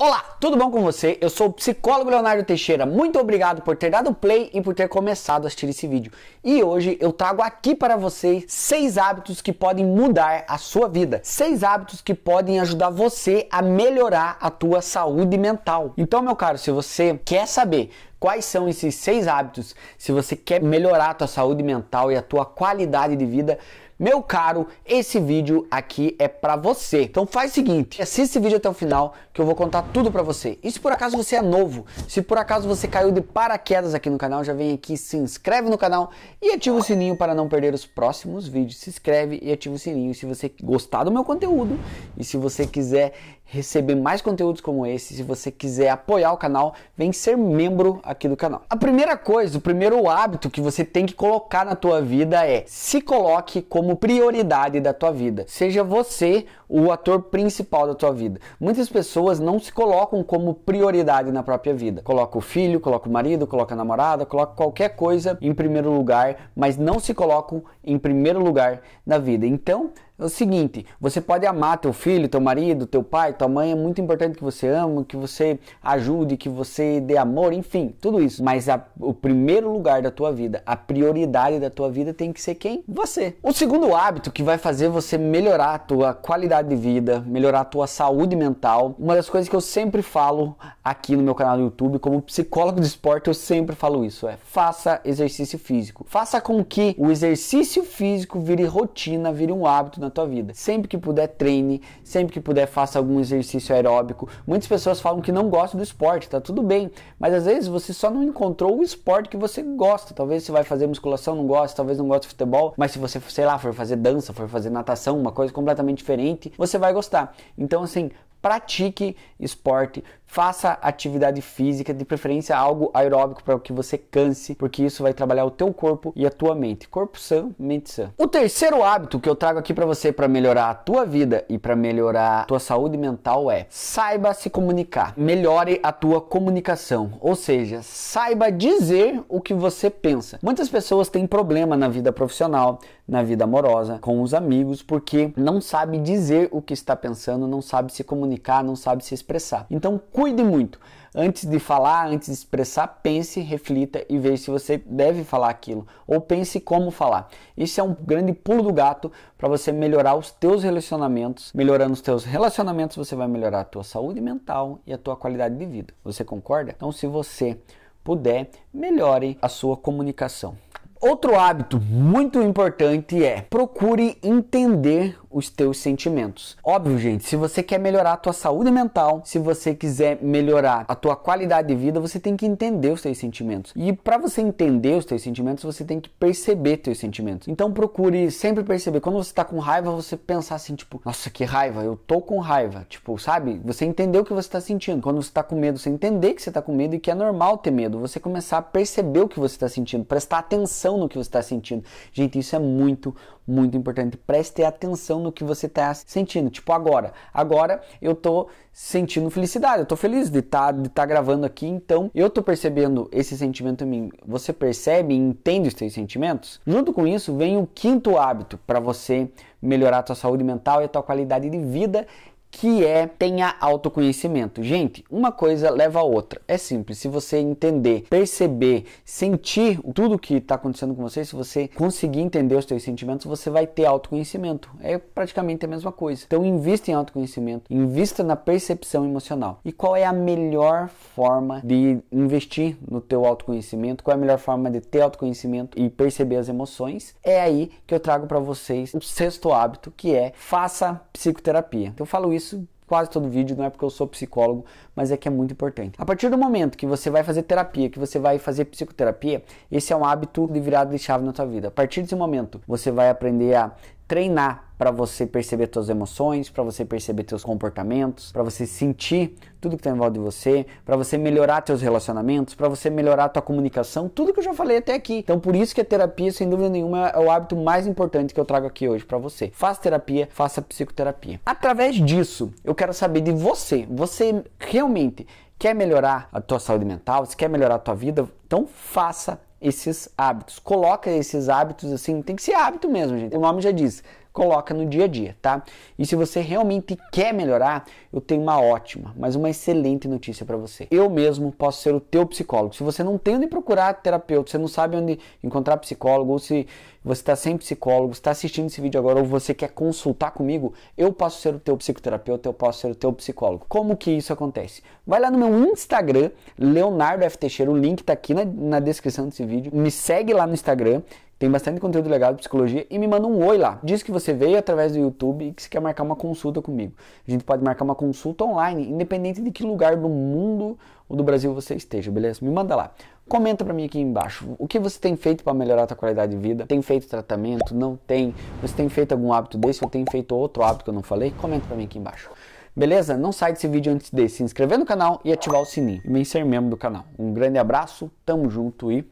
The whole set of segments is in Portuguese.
Olá, tudo bom com você? Eu sou o psicólogo Leonardo Teixeira. Muito obrigado por ter dado play e por ter começado a assistir esse vídeo. E hoje eu trago aqui para vocês seis hábitos que podem mudar a sua vida, seis hábitos que podem ajudar você a melhorar a tua saúde mental. Então, meu caro, se você quer saber Quais são esses seis hábitos se você quer melhorar a tua saúde mental e a tua qualidade de vida? Meu caro, esse vídeo aqui é para você. Então faz o seguinte, assiste esse vídeo até o final que eu vou contar tudo para você. E se por acaso você é novo, se por acaso você caiu de paraquedas aqui no canal, já vem aqui, se inscreve no canal e ativa o sininho para não perder os próximos vídeos. Se inscreve e ativa o sininho se você gostar do meu conteúdo e se você quiser receber mais conteúdos como esse, se você quiser apoiar o canal, vem ser membro aqui do canal. A primeira coisa, o primeiro hábito que você tem que colocar na tua vida é se coloque como prioridade da tua vida. Seja você o ator principal da tua vida. Muitas pessoas não se colocam como prioridade na própria vida. Coloca o filho, coloca o marido, coloca a namorada, coloca qualquer coisa em primeiro lugar, mas não se colocam em primeiro lugar na vida. Então, é o seguinte, você pode amar teu filho, teu marido, teu pai, tua mãe, é muito importante que você ame que você ajude, que você dê amor, enfim, tudo isso. Mas a, o primeiro lugar da tua vida, a prioridade da tua vida tem que ser quem? Você. O segundo hábito que vai fazer você melhorar a tua qualidade de vida, melhorar a tua saúde mental, uma das coisas que eu sempre falo aqui no meu canal do YouTube, como psicólogo de esporte, eu sempre falo isso, é faça exercício físico. Faça com que o exercício físico vire rotina, vire um hábito na na tua vida. Sempre que puder, treine, sempre que puder, faça algum exercício aeróbico. Muitas pessoas falam que não gostam do esporte, tá tudo bem, mas às vezes você só não encontrou o esporte que você gosta. Talvez você vai fazer musculação, não gosta, talvez não goste de futebol, mas se você, sei lá, for fazer dança, for fazer natação, uma coisa completamente diferente, você vai gostar. Então, assim, pratique esporte, Faça atividade física, de preferência algo aeróbico para que você canse, porque isso vai trabalhar o teu corpo e a tua mente. Corpo sã, mente sã. O terceiro hábito que eu trago aqui para você para melhorar a tua vida e para melhorar a tua saúde mental é: saiba se comunicar. Melhore a tua comunicação, ou seja, saiba dizer o que você pensa. Muitas pessoas têm problema na vida profissional, na vida amorosa, com os amigos, porque não sabe dizer o que está pensando, não sabe se comunicar, não sabe se expressar. Então, cuide muito. Antes de falar, antes de expressar, pense, reflita e veja se você deve falar aquilo ou pense como falar. Isso é um grande pulo do gato para você melhorar os teus relacionamentos. Melhorando os teus relacionamentos, você vai melhorar a tua saúde mental e a tua qualidade de vida. Você concorda? Então, se você puder, melhore a sua comunicação. Outro hábito muito importante é procure entender os teus sentimentos. Óbvio, gente, se você quer melhorar a tua saúde mental, se você quiser melhorar a tua qualidade de vida, você tem que entender os teus sentimentos. E para você entender os teus sentimentos, você tem que perceber teus sentimentos. Então procure sempre perceber. Quando você tá com raiva, você pensar assim, tipo, nossa, que raiva, eu tô com raiva. Tipo, sabe? Você entendeu o que você tá sentindo. Quando você tá com medo, você entender que você tá com medo e que é normal ter medo. Você começar a perceber o que você tá sentindo, prestar atenção no que você tá sentindo. Gente, isso é muito muito importante. Preste atenção no que você está sentindo. Tipo agora. Agora eu tô sentindo felicidade. Eu tô feliz de tá, estar tá gravando aqui. Então eu tô percebendo esse sentimento em mim. Você percebe e entende os seus sentimentos? Junto com isso vem o quinto hábito para você melhorar a sua saúde mental e a sua qualidade de vida, que é tenha autoconhecimento. Gente, uma coisa leva a outra. É simples. Se você entender, perceber, sentir tudo que está acontecendo com você, se você conseguir entender os seus sentimentos, você vai ter autoconhecimento. É praticamente a mesma coisa. Então, invista em autoconhecimento, invista na percepção emocional. E qual é a melhor forma de investir no teu autoconhecimento? Qual é a melhor forma de ter autoconhecimento e perceber as emoções? É aí que eu trago para vocês o sexto hábito, que é faça psicoterapia. Então, eu falo isso isso quase todo vídeo, não é porque eu sou psicólogo, mas é que é muito importante. A partir do momento que você vai fazer terapia, que você vai fazer psicoterapia, esse é um hábito de virada de chave na sua vida. A partir desse momento, você vai aprender a treinar para você perceber suas emoções, para você perceber seus comportamentos, para você sentir tudo que está em volta de você, para você melhorar seus relacionamentos, para você melhorar sua comunicação, tudo que eu já falei até aqui. Então por isso que a terapia, sem dúvida nenhuma, é o hábito mais importante que eu trago aqui hoje para você. Faça terapia, faça psicoterapia. Através disso, eu quero saber de você. Você realmente quer melhorar a tua saúde mental? Você quer melhorar a tua vida? Então faça esses hábitos. Coloca esses hábitos assim, tem que ser hábito mesmo, gente. O nome já diz coloca no dia a dia, tá? E se você realmente quer melhorar, eu tenho uma ótima, mas uma excelente notícia para você. Eu mesmo posso ser o teu psicólogo. Se você não tem onde procurar terapeuta, você não sabe onde encontrar psicólogo, ou se você está sem psicólogo, está assistindo esse vídeo agora, ou você quer consultar comigo, eu posso ser o teu psicoterapeuta, eu posso ser o teu psicólogo. Como que isso acontece? Vai lá no meu Instagram, Leonardo F. Teixeira, o link está aqui na, na descrição desse vídeo. Me segue lá no Instagram tem bastante conteúdo legal de psicologia e me manda um oi lá. Diz que você veio através do YouTube e que você quer marcar uma consulta comigo. A gente pode marcar uma consulta online, independente de que lugar do mundo ou do Brasil você esteja, beleza? Me manda lá. Comenta para mim aqui embaixo o que você tem feito para melhorar a sua qualidade de vida. Tem feito tratamento? Não tem? Você tem feito algum hábito desse ou tem feito outro hábito que eu não falei? Comenta para mim aqui embaixo. Beleza? Não sai desse vídeo antes de se inscrever no canal e ativar o sininho. E vem ser membro do canal. Um grande abraço, tamo junto e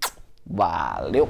valeu!